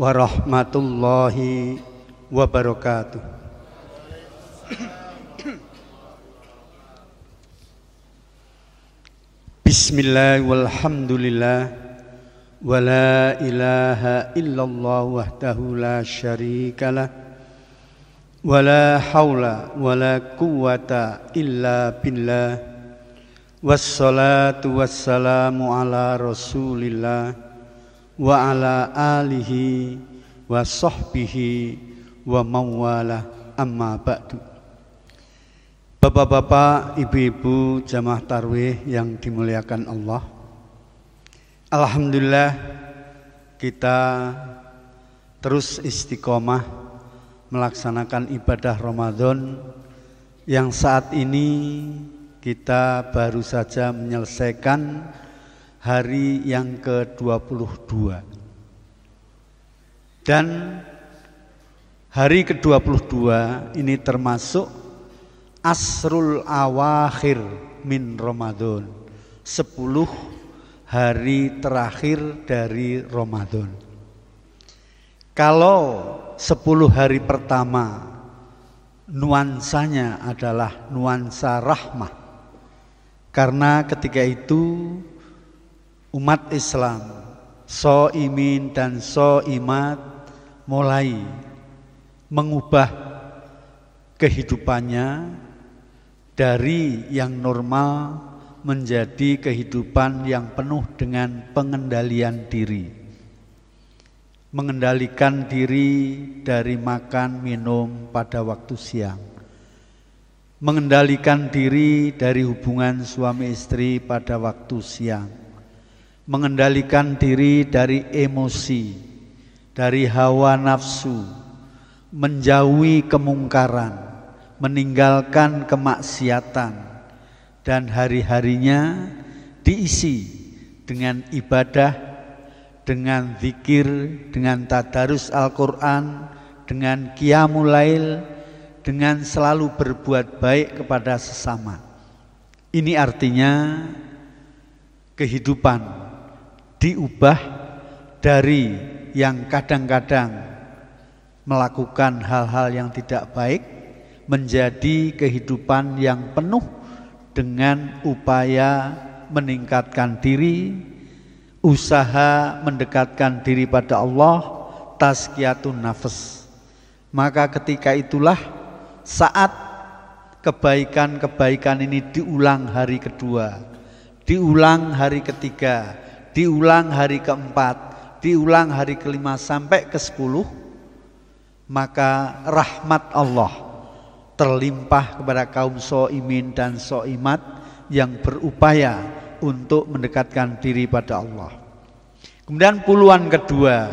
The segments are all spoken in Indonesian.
warahmatullahi wabarakatuh. Bismillah walhamdulillah wa la ilaha illallah wahdahu la syarikalah wa la haula wa quwata illa billah wassalatu wassalamu ala rasulillah wa ala alihi wa sahbihi wa mawala amma ba'du Bapak-bapak, ibu-ibu, jamaah tarwih yang dimuliakan Allah Alhamdulillah kita terus istiqomah melaksanakan ibadah Ramadan yang saat ini kita baru saja menyelesaikan hari yang ke-22. Dan hari ke-22 ini termasuk asrul awakhir min Ramadan. sepuluh hari terakhir dari Ramadan. Kalau sepuluh hari pertama nuansanya adalah nuansa rahmah. Karena ketika itu umat Islam soimin dan soimat mulai mengubah kehidupannya dari yang normal menjadi kehidupan yang penuh dengan pengendalian diri. Mengendalikan diri dari makan minum pada waktu siang. Mengendalikan diri dari hubungan suami istri pada waktu siang mengendalikan diri dari emosi, dari hawa nafsu, menjauhi kemungkaran, meninggalkan kemaksiatan, dan hari-harinya diisi dengan ibadah, dengan zikir, dengan tadarus Al-Quran, dengan kiamulail, dengan selalu berbuat baik kepada sesama. Ini artinya kehidupan diubah dari yang kadang-kadang melakukan hal-hal yang tidak baik menjadi kehidupan yang penuh dengan upaya meningkatkan diri, usaha mendekatkan diri pada Allah, tazkiyatun nafas. Maka ketika itulah saat kebaikan-kebaikan ini diulang hari kedua, diulang hari ketiga, diulang hari keempat, diulang hari kelima sampai ke sepuluh, maka rahmat Allah terlimpah kepada kaum so'imin dan so'imat yang berupaya untuk mendekatkan diri pada Allah. Kemudian puluhan kedua,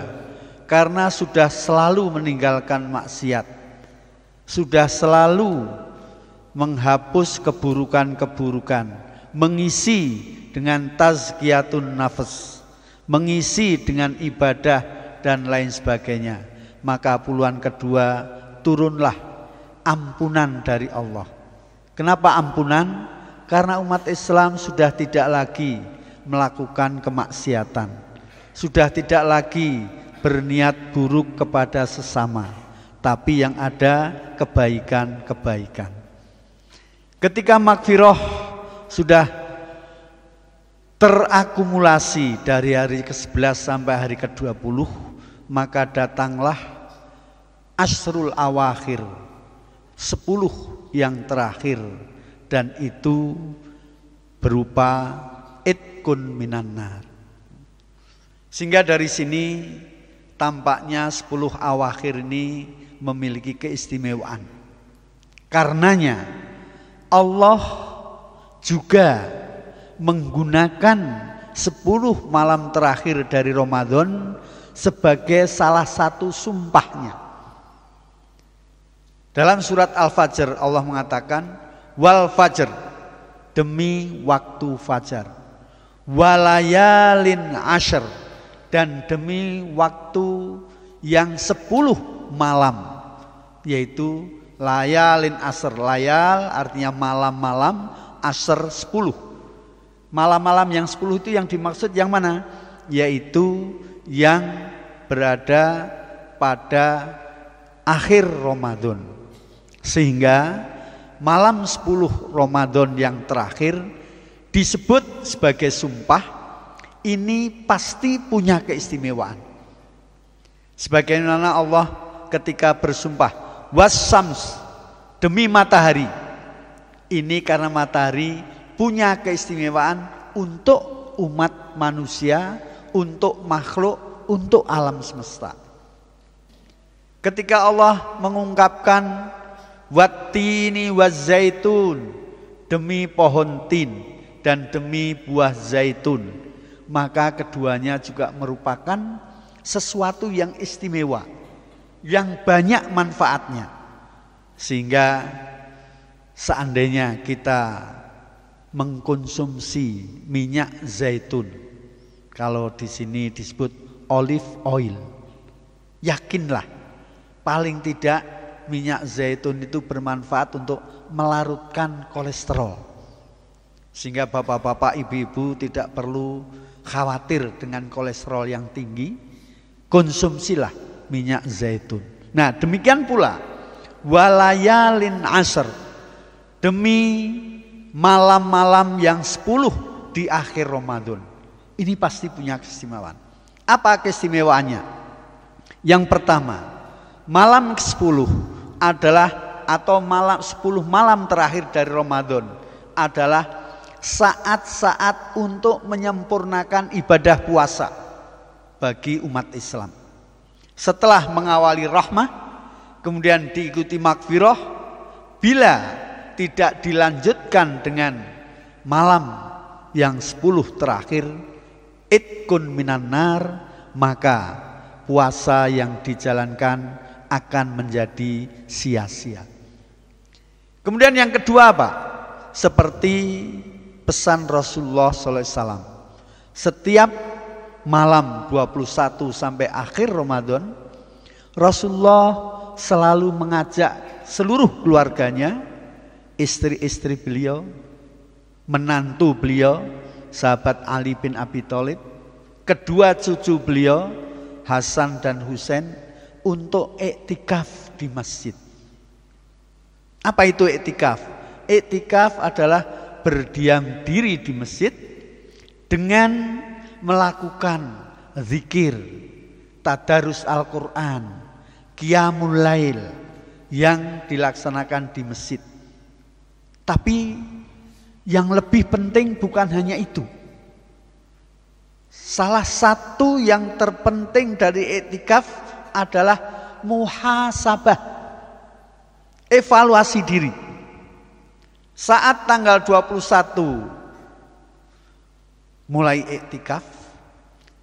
karena sudah selalu meninggalkan maksiat, sudah selalu menghapus keburukan-keburukan, mengisi dengan tazkiyatun nafas, mengisi dengan ibadah dan lain sebagainya. Maka puluhan kedua turunlah ampunan dari Allah. Kenapa ampunan? Karena umat Islam sudah tidak lagi melakukan kemaksiatan, sudah tidak lagi berniat buruk kepada sesama, tapi yang ada kebaikan-kebaikan. Ketika makfiroh sudah terakumulasi dari hari ke-11 sampai hari ke-20 maka datanglah asrul awakhir 10 yang terakhir dan itu berupa itkun minanar. sehingga dari sini tampaknya 10 awakhir ini memiliki keistimewaan karenanya Allah juga menggunakan 10 malam terakhir dari Ramadan sebagai salah satu sumpahnya. Dalam surat Al-Fajr Allah mengatakan wal fajr demi waktu fajar. Walayalin asher dan demi waktu yang sepuluh malam yaitu layalin asr layal artinya malam-malam asr sepuluh Malam-malam yang sepuluh itu yang dimaksud yang mana? Yaitu yang berada pada akhir Ramadan. Sehingga malam sepuluh Ramadan yang terakhir disebut sebagai sumpah ini pasti punya keistimewaan. Sebagaimana Allah ketika bersumpah, wassams demi matahari. Ini karena matahari punya keistimewaan untuk umat manusia, untuk makhluk, untuk alam semesta. Ketika Allah mengungkapkan watini wazaitun demi pohon tin dan demi buah zaitun, maka keduanya juga merupakan sesuatu yang istimewa, yang banyak manfaatnya. Sehingga seandainya kita mengkonsumsi minyak zaitun. Kalau di sini disebut olive oil. Yakinlah, paling tidak minyak zaitun itu bermanfaat untuk melarutkan kolesterol. Sehingga bapak-bapak, ibu-ibu tidak perlu khawatir dengan kolesterol yang tinggi. Konsumsilah minyak zaitun. Nah, demikian pula walayalin asr. Demi malam-malam yang 10 di akhir Ramadan. Ini pasti punya keistimewaan. Apa keistimewaannya? Yang pertama, malam ke-10 adalah atau malam 10 malam terakhir dari Ramadan adalah saat-saat untuk menyempurnakan ibadah puasa bagi umat Islam. Setelah mengawali rahmah, kemudian diikuti makfiroh bila tidak dilanjutkan dengan malam yang sepuluh terakhir itkun minan nar maka puasa yang dijalankan akan menjadi sia-sia. Kemudian yang kedua apa? Seperti pesan Rasulullah SAW. Setiap malam 21 sampai akhir Ramadan, Rasulullah selalu mengajak seluruh keluarganya istri-istri beliau, menantu beliau, sahabat Ali bin Abi Thalib, kedua cucu beliau, Hasan dan Husain untuk iktikaf di masjid. Apa itu iktikaf? Iktikaf adalah berdiam diri di masjid dengan melakukan zikir, tadarus Al-Qur'an, kiamulail yang dilaksanakan di masjid. Tapi yang lebih penting bukan hanya itu. Salah satu yang terpenting dari etikaf adalah muhasabah. Evaluasi diri. Saat tanggal 21 mulai etikaf,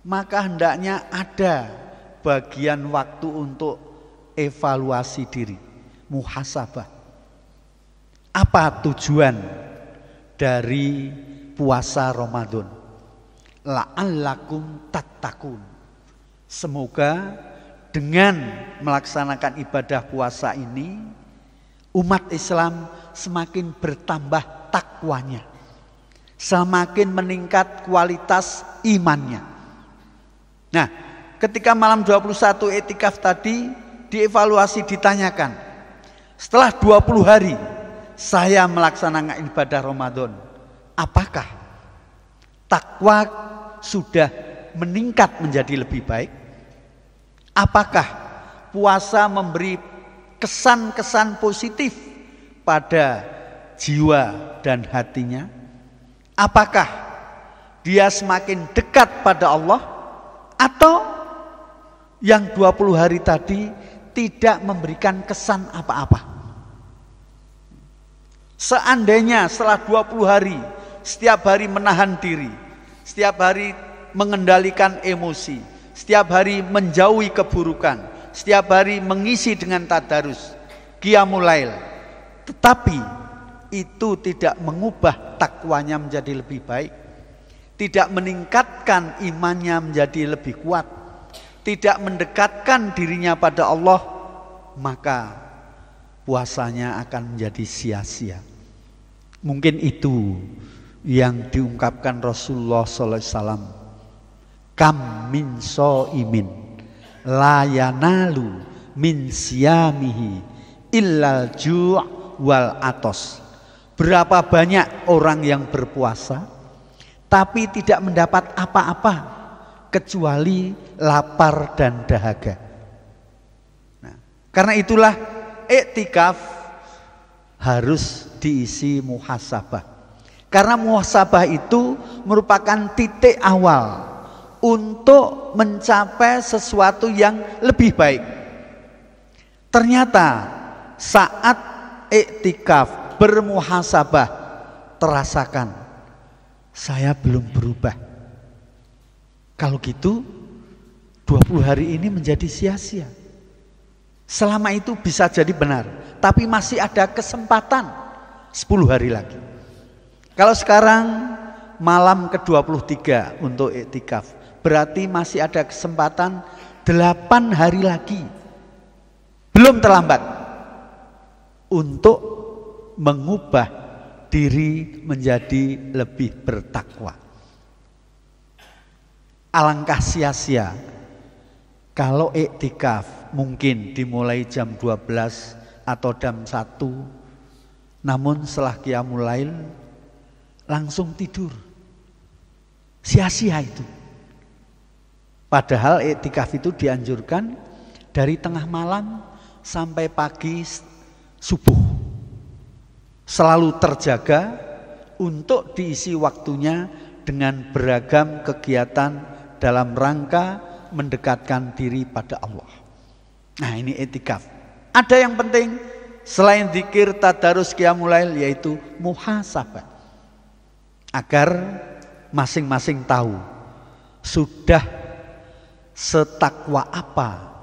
maka hendaknya ada bagian waktu untuk evaluasi diri, muhasabah. Apa tujuan dari puasa Ramadan? La'allakum tattakun. Semoga dengan melaksanakan ibadah puasa ini umat Islam semakin bertambah takwanya. Semakin meningkat kualitas imannya. Nah, ketika malam 21 etikaf tadi dievaluasi ditanyakan. Setelah 20 hari saya melaksanakan ibadah Ramadan? Apakah takwa sudah meningkat menjadi lebih baik? Apakah puasa memberi kesan-kesan positif pada jiwa dan hatinya? Apakah dia semakin dekat pada Allah atau yang 20 hari tadi tidak memberikan kesan apa-apa? Seandainya setelah 20 hari, setiap hari menahan diri, setiap hari mengendalikan emosi, setiap hari menjauhi keburukan, setiap hari mengisi dengan tadarus, qiyamulail. Tetapi itu tidak mengubah takwanya menjadi lebih baik, tidak meningkatkan imannya menjadi lebih kuat, tidak mendekatkan dirinya pada Allah, maka puasanya akan menjadi sia-sia. Mungkin itu yang diungkapkan Rasulullah Sallallahu Alaihi Wasallam. Kam min so imin layanalu min siyamihi illal ju' wal atos. Berapa banyak orang yang berpuasa tapi tidak mendapat apa-apa kecuali lapar dan dahaga. Nah, karena itulah iktikaf harus diisi muhasabah. Karena muhasabah itu merupakan titik awal untuk mencapai sesuatu yang lebih baik. Ternyata saat iktikaf bermuhasabah terasakan saya belum berubah. Kalau gitu 20 hari ini menjadi sia-sia. Selama itu bisa jadi benar, tapi masih ada kesempatan 10 hari lagi. Kalau sekarang malam ke-23 untuk iktikaf, berarti masih ada kesempatan 8 hari lagi. Belum terlambat untuk mengubah diri menjadi lebih bertakwa. Alangkah sia-sia kalau iktikaf mungkin dimulai jam 12 atau jam 1. Namun setelah qiyamul lail langsung tidur. Sia-sia itu. Padahal iktikaf itu dianjurkan dari tengah malam sampai pagi subuh. Selalu terjaga untuk diisi waktunya dengan beragam kegiatan dalam rangka mendekatkan diri pada Allah. Nah ini etikaf. Ada yang penting selain dikir tadarus kiamulail yaitu muhasabah. Agar masing-masing tahu sudah setakwa apa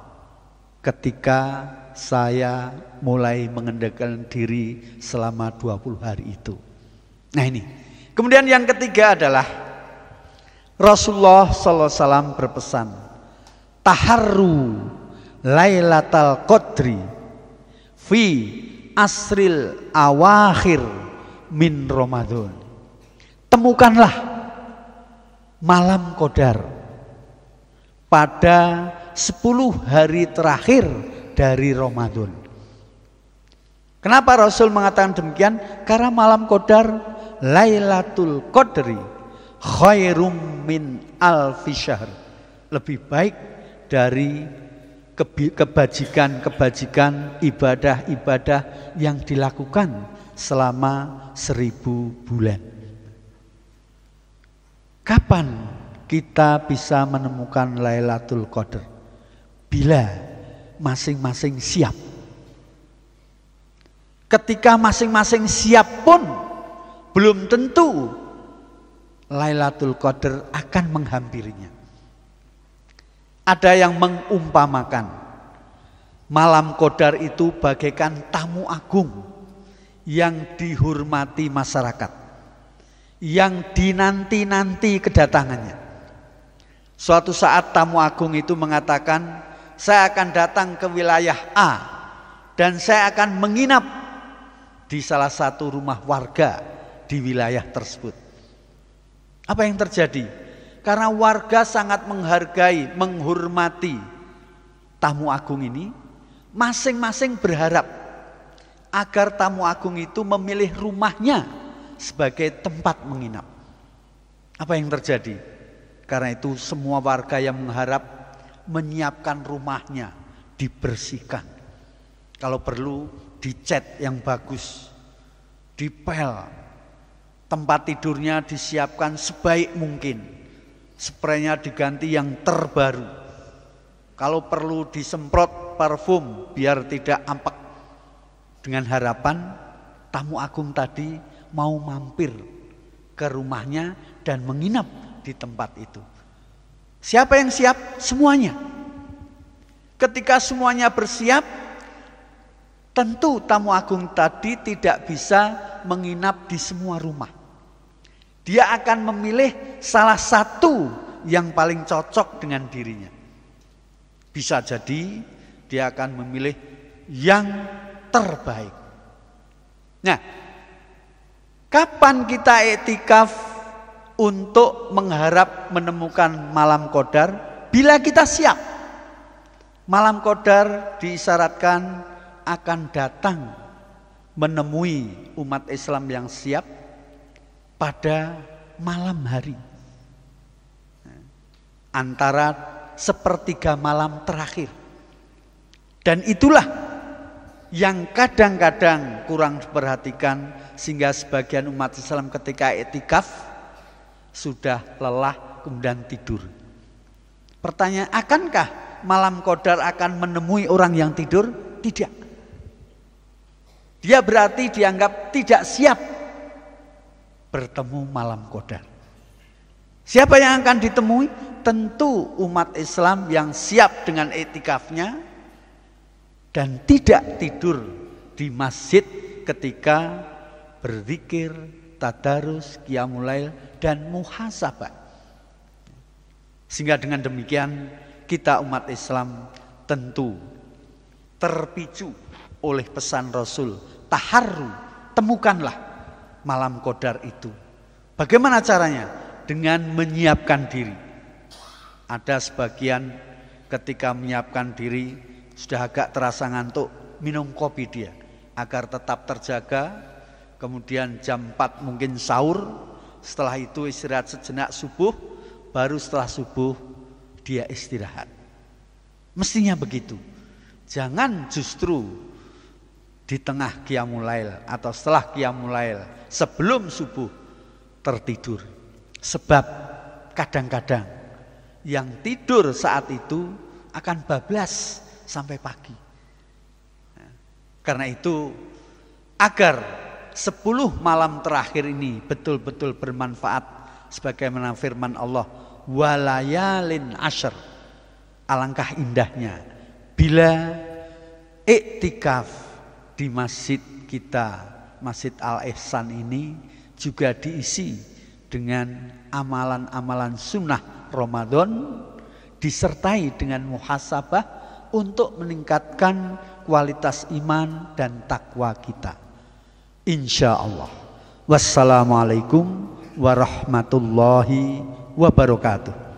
ketika saya mulai mengendalikan diri selama 20 hari itu. Nah ini. Kemudian yang ketiga adalah Rasulullah SAW berpesan, taharu Lailatul Qadri fi asril awakhir min Ramadan. Temukanlah malam Qadar pada 10 hari terakhir dari Ramadan. Kenapa Rasul mengatakan demikian? Karena malam Qadar Lailatul Qadri khairum min alfi syahr. Lebih baik dari kebajikan-kebajikan, ibadah-ibadah yang dilakukan selama seribu bulan. Kapan kita bisa menemukan Lailatul Qadar? Bila masing-masing siap. Ketika masing-masing siap pun belum tentu Lailatul Qadar akan menghampirinya. Ada yang mengumpamakan malam kodar itu bagaikan tamu agung yang dihormati masyarakat, yang dinanti-nanti kedatangannya. Suatu saat tamu agung itu mengatakan, "Saya akan datang ke wilayah A dan saya akan menginap di salah satu rumah warga di wilayah tersebut." Apa yang terjadi? Karena warga sangat menghargai, menghormati tamu agung ini, masing-masing berharap agar tamu agung itu memilih rumahnya sebagai tempat menginap. Apa yang terjadi? Karena itu semua warga yang mengharap menyiapkan rumahnya dibersihkan. Kalau perlu dicat yang bagus, dipel. Tempat tidurnya disiapkan sebaik mungkin spraynya diganti yang terbaru. Kalau perlu disemprot parfum biar tidak ampek Dengan harapan tamu agung tadi mau mampir ke rumahnya dan menginap di tempat itu. Siapa yang siap? Semuanya. Ketika semuanya bersiap, tentu tamu agung tadi tidak bisa menginap di semua rumah dia akan memilih salah satu yang paling cocok dengan dirinya. Bisa jadi dia akan memilih yang terbaik. Nah, kapan kita etikaf untuk mengharap menemukan malam kodar? Bila kita siap. Malam kodar diisyaratkan akan datang menemui umat Islam yang siap pada malam hari. Antara sepertiga malam terakhir. Dan itulah yang kadang-kadang kurang diperhatikan sehingga sebagian umat Islam ketika etikaf sudah lelah kemudian tidur. Pertanyaan, akankah malam kodar akan menemui orang yang tidur? Tidak. Dia berarti dianggap tidak siap bertemu malam kodar. Siapa yang akan ditemui? Tentu umat Islam yang siap dengan etikafnya dan tidak tidur di masjid ketika berzikir, tadarus, kiamulail dan muhasabah. Sehingga dengan demikian kita umat Islam tentu terpicu oleh pesan Rasul, Taharu, temukanlah malam kodar itu. Bagaimana caranya? Dengan menyiapkan diri. Ada sebagian ketika menyiapkan diri sudah agak terasa ngantuk, minum kopi dia agar tetap terjaga. Kemudian jam 4 mungkin sahur, setelah itu istirahat sejenak subuh, baru setelah subuh dia istirahat. Mestinya begitu. Jangan justru di tengah kiamulail atau setelah kiamulail sebelum subuh tertidur. Sebab kadang-kadang yang tidur saat itu akan bablas sampai pagi. Karena itu agar 10 malam terakhir ini betul-betul bermanfaat sebagaimana firman Allah walayalin asher alangkah indahnya bila iktikaf di masjid kita Masjid Al Ihsan ini juga diisi dengan amalan-amalan sunnah Ramadan disertai dengan muhasabah untuk meningkatkan kualitas iman dan takwa kita. Insya Allah. Wassalamualaikum warahmatullahi wabarakatuh.